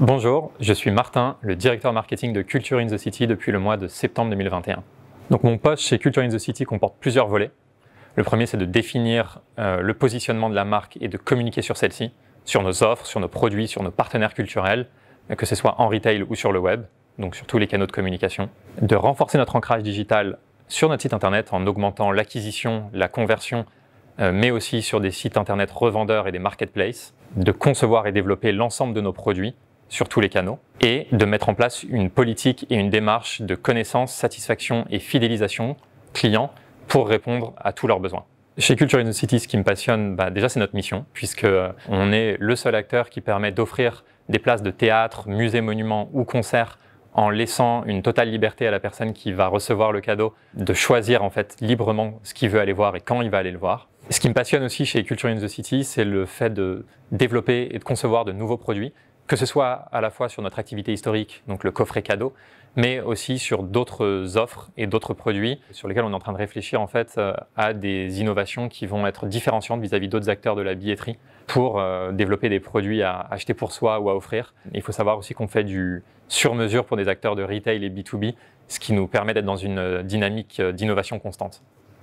Bonjour, je suis Martin, le directeur marketing de Culture in the City depuis le mois de septembre 2021. Donc mon poste chez Culture in the City comporte plusieurs volets. Le premier, c'est de définir euh, le positionnement de la marque et de communiquer sur celle-ci, sur nos offres, sur nos produits, sur nos partenaires culturels, euh, que ce soit en retail ou sur le web, donc sur tous les canaux de communication. De renforcer notre ancrage digital sur notre site internet en augmentant l'acquisition, la conversion, euh, mais aussi sur des sites internet revendeurs et des marketplaces. De concevoir et développer l'ensemble de nos produits sur tous les canaux et de mettre en place une politique et une démarche de connaissance, satisfaction et fidélisation client pour répondre à tous leurs besoins. Chez Culture in the City, ce qui me passionne, bah déjà c'est notre mission, puisque euh, on est le seul acteur qui permet d'offrir des places de théâtre, musées, monuments ou concerts en laissant une totale liberté à la personne qui va recevoir le cadeau de choisir en fait librement ce qu'il veut aller voir et quand il va aller le voir. Ce qui me passionne aussi chez Culture in the City, c'est le fait de développer et de concevoir de nouveaux produits que ce soit à la fois sur notre activité historique, donc le coffret cadeau, mais aussi sur d'autres offres et d'autres produits sur lesquels on est en train de réfléchir en fait euh, à des innovations qui vont être différenciantes vis-à-vis d'autres acteurs de la billetterie pour euh, développer des produits à acheter pour soi ou à offrir. il faut savoir aussi qu'on fait du sur-mesure pour des acteurs de retail et B2B, ce qui nous permet d'être dans une dynamique euh, d'innovation constante.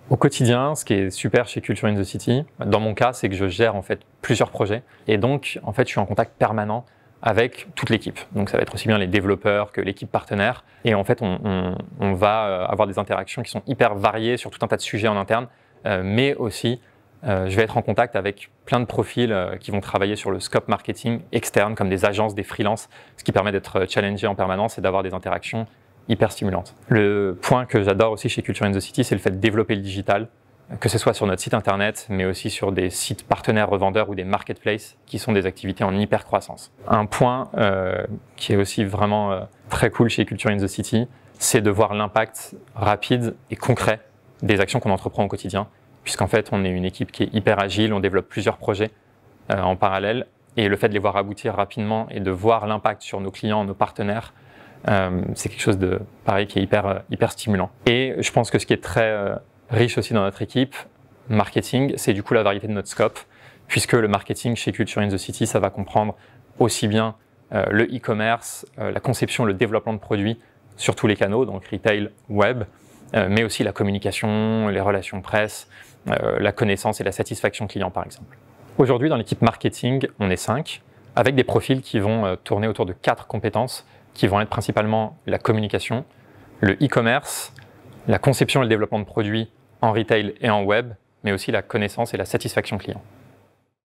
Au quotidien, ce qui est super chez Culture in the City, dans mon cas, c'est que je gère en fait plusieurs projets et donc en fait je suis en contact permanent avec toute l'équipe. Donc ça va être aussi bien les développeurs que l'équipe partenaire. Et en fait, on, va euh, avoir des interactions qui sont hyper variées sur tout un tas de sujets en interne, euh, mais aussi euh, je vais être en contact avec plein de profils qui vont travailler sur le scope marketing externe, comme des agences, des freelances, ce qui permet d'être challengé en permanence et d'avoir des interactions hyper stimulantes. Le point que j'adore aussi chez Culture in the City, c'est le fait de développer le digital que ce soit sur notre site internet, mais aussi sur des sites partenaires revendeurs ou des marketplaces, qui sont des activités en hyper croissance. Un point euh, qui est aussi vraiment euh, très cool chez Culture in the City, c'est de voir l'impact rapide et concret des actions qu'on entreprend au quotidien, puisqu'en fait on est une équipe qui est hyper agile, on développe plusieurs projets euh, en parallèle, et le fait de les voir aboutir rapidement et de voir l'impact sur nos clients, nos partenaires, c'est quelque chose de pareil qui est hyper hyper stimulant. Et je pense que ce qui est très riche aussi dans notre équipe. Marketing, c'est du coup la variété de notre scope, puisque le marketing chez Culture in the City, ça va comprendre aussi bien euh, le e-commerce, euh, la conception, le développement de produits sur tous les canaux, donc retail, web, euh, mais aussi la communication, les relations presse, la connaissance et la satisfaction client par exemple. Aujourd'hui, dans l'équipe marketing, on est cinq, avec des profils qui vont tourner autour de quatre compétences, qui vont être principalement la communication, le e-commerce, la conception et le développement de produits en retail et en web, mais aussi la connaissance et la satisfaction client.